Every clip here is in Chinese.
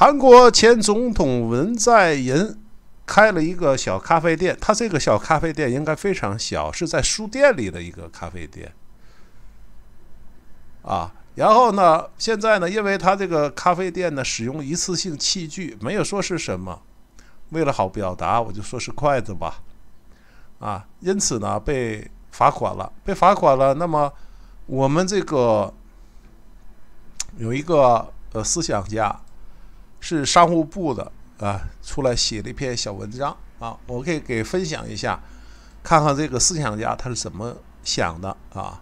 韩国前总统文在寅开了一个小咖啡店，他这个小咖啡店应该非常小，是在书店里的一个咖啡店啊。然后呢，现在呢，因为他这个咖啡店呢使用一次性器具，没有说是什么，为了好表达，我就说是筷子吧啊。因此呢，被罚款了，被罚款了。那么我们这个有一个呃思想家。是商务部的啊，出来写了一篇小文章啊，我可以给分享一下，看看这个思想家他是怎么想的啊。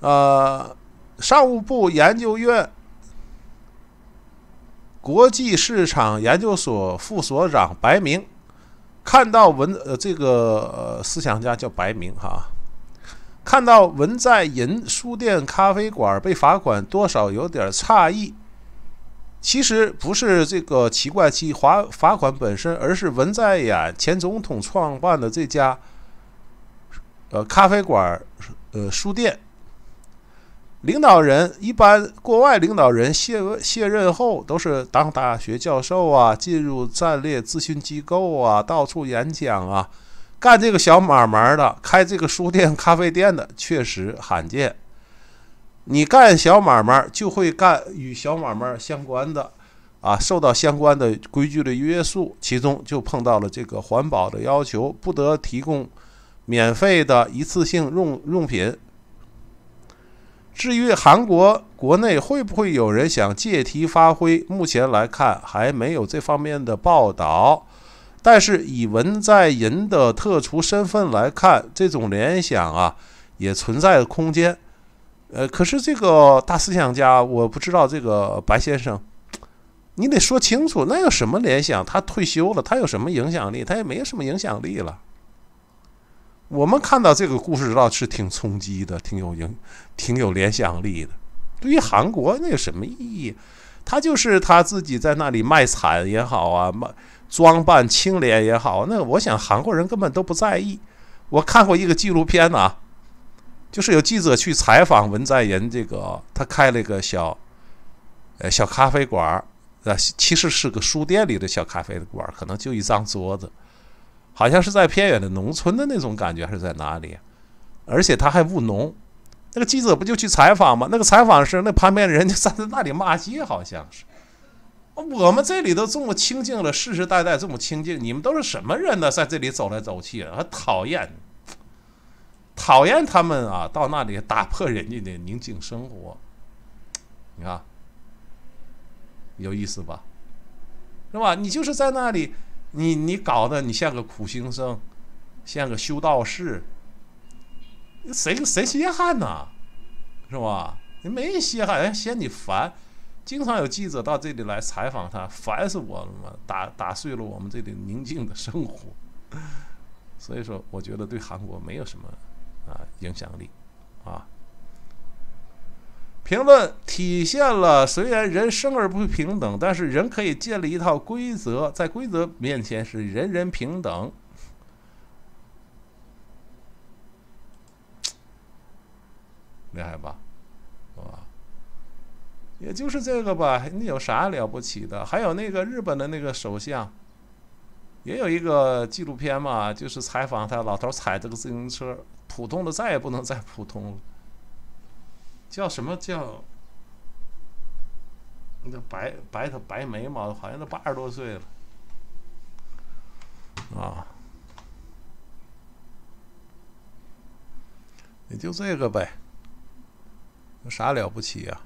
呃，商务部研究院国际市场研究所副所长白明看到文呃这个思想家叫白明哈，看到文在寅书店咖啡馆被罚款，多少有点诧异。其实不是这个奇怪期罚罚款本身，而是文在寅前总统创办的这家呃咖啡馆儿呃书店。领导人一般国外领导人卸卸任后都是当大学教授啊，进入战略咨询机构啊，到处演讲啊，干这个小买卖的，开这个书店咖啡店的确实罕见。你干小买卖就会干与小买卖相关的，啊，受到相关的规矩的约束，其中就碰到了这个环保的要求，不得提供免费的一次性用用品。至于韩国国内会不会有人想借题发挥，目前来看还没有这方面的报道，但是以文在寅的特殊身份来看，这种联想啊，也存在空间。呃，可是这个大思想家，我不知道这个白先生，你得说清楚，那有什么联想？他退休了，他有什么影响力？他也没什么影响力了。我们看到这个故事倒是挺冲击的，挺有影，挺有联想力的。对于韩国，那有什么意义？他就是他自己在那里卖惨也好啊，卖装扮清廉也好，那我想韩国人根本都不在意。我看过一个纪录片啊。就是有记者去采访文在寅，这个他开了一个小，呃，小咖啡馆儿，呃，其实是个书店里的小咖啡馆儿，可能就一张桌子，好像是在偏远的农村的那种感觉，还是在哪里？而且他还务农。那个记者不就去采访吗？那个采访时，那旁边的人就站在那里骂街，好像是。我们这里都这么清静了，世世代代这么清静，你们都是什么人呢？在这里走来走去，还讨厌。讨厌他们啊，到那里打破人家的宁静生活，你看有意思吧？是吧？你就是在那里，你你搞得你像个苦行僧，像个修道士，谁谁稀罕呢？是吧？你没人稀罕，嫌你烦。经常有记者到这里来采访他，烦死我了嘛！打打碎了我们这里宁静的生活。所以说，我觉得对韩国没有什么。啊，影响力，啊，评论体现了，虽然人生而不平等，但是人可以建立一套规则，在规则面前是人人平等，厉害吧？啊，也就是这个吧，你有啥了不起的？还有那个日本的那个首相。也有一个纪录片嘛，就是采访他老头踩这个自行车，普通的再也不能再普通了。叫什么叫？那白白头白眉毛，好像都八十多岁了。啊，也就这个呗，有啥了不起呀？